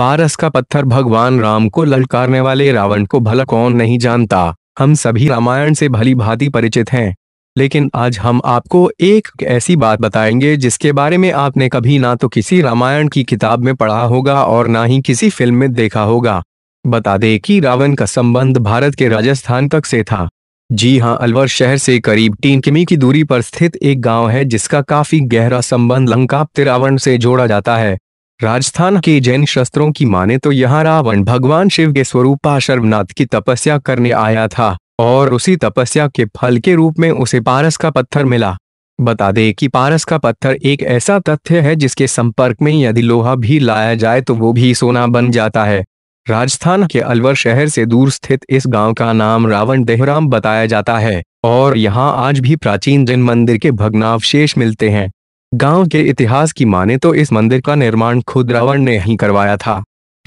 पारस का पत्थर भगवान राम को ललकारने वाले रावण को भला कौन नहीं जानता हम सभी रामायण से भली भांति परिचित हैं लेकिन आज हम आपको एक ऐसी बात बताएंगे जिसके बारे में आपने कभी ना तो किसी रामायण की किताब में पढ़ा होगा और ना ही किसी फिल्म में देखा होगा बता दें कि रावण का संबंध भारत के राजस्थान तक से था जी हां अलवर शहर से करीब तीन किमी की दूरी पर स्थित एक गांव है जिसका काफी गहरा संबंध लंकाप्त रावण से जोड़ा जाता है राजस्थान के जैन शस्त्रों की माने तो यहाँ रावण भगवान शिव के स्वरूप अशर्वनाथ की तपस्या करने आया था और उसी तपस्या के फल के रूप में उसे पारस का पत्थर मिला बता दें कि पारस का पत्थर एक ऐसा तथ्य है जिसके संपर्क में यदि लोहा भी लाया जाए तो वो भी सोना बन जाता है राजस्थान के अलवर शहर से दूर स्थित इस गांव का नाम रावण देहराम बताया जाता है और यहाँ आज भी प्राचीन जैन मंदिर के भग्नावशेष मिलते हैं गांव के इतिहास की माने तो इस मंदिर का निर्माण खुद रावण ने ही करवाया था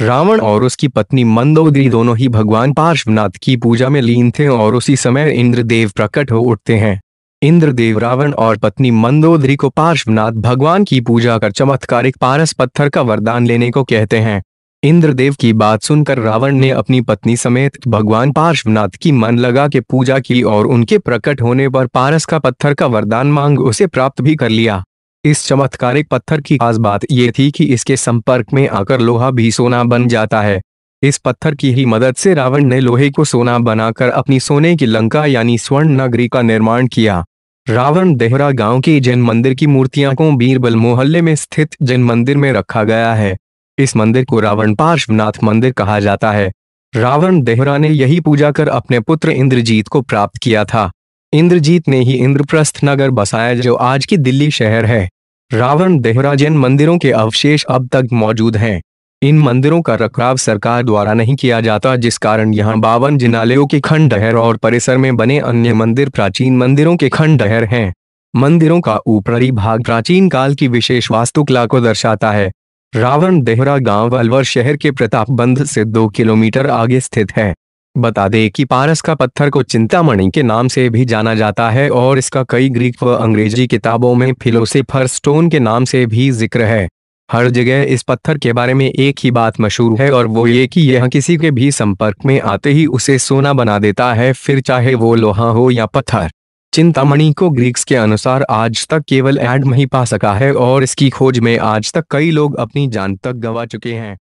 रावण और उसकी पत्नी मंदोदरी दोनों ही भगवान पार्श्वनाथ की पूजा में लीन थे और उसी समय इंद्रदेव प्रकट हो उठते हैं इंद्रदेव रावण और पत्नी मंदोदरी को पार्श्वनाथ भगवान की पूजा कर चमत्कारिक पारस पत्थर का वरदान लेने को कहते हैं इंद्रदेव की बात सुनकर रावण ने अपनी पत्नी समेत भगवान पार्श्वनाथ की मन लगा के पूजा की और उनके प्रकट होने पर पारस का पत्थर का वरदान मांग उसे प्राप्त भी कर लिया इस चमत्कारिक पत्थर की खास बात यह थी कि इसके संपर्क में आकर लोहा भी सोना बन जाता है इस पत्थर की ही मदद से रावण ने लोहे को सोना बनाकर अपनी सोने की लंका यानी स्वर्ण नगरी का निर्माण किया रावण देहरा गांव के जैन मंदिर की मूर्तियां को बीरबल मोहल्ले में स्थित जैन मंदिर में रखा गया है इस मंदिर को रावण पार्श्वनाथ मंदिर कहा जाता है रावण देहरा ने यही पूजा कर अपने पुत्र इंद्रजीत को प्राप्त किया था इंद्रजीत ने ही इंद्रप्रस्थ नगर बसाया जो आज की दिल्ली शहर है रावण देहरा जैन मंदिरों के अवशेष अब तक मौजूद हैं इन मंदिरों का रखराव सरकार द्वारा नहीं किया जाता जिस कारण यहाँ बावन जिनालयों के खंडहर और परिसर में बने अन्य मंदिर प्राचीन मंदिरों के खंडहर हैं मंदिरों का ऊपरी भाग प्राचीन काल की विशेष वास्तुकला को दर्शाता है रावण देहरा गांव अलवर शहर के प्रतापबंध से दो किलोमीटर आगे स्थित है बता दें कि पारस का पत्थर को चिंतामणि के नाम से भी जाना जाता है और इसका कई ग्रीक व अंग्रेजी किताबों में फिलोसिफर स्टोन के नाम से भी जिक्र है हर जगह इस पत्थर के बारे में एक ही बात मशहूर है और वो ये कि यह किसी के भी संपर्क में आते ही उसे सोना बना देता है फिर चाहे वो लोहा हो या पत्थर चिंतामणि को ग्रीक्स के अनुसार आज तक केवल एडम ही पा सका है और इसकी खोज में आज तक कई लोग अपनी जान तक गंवा चुके हैं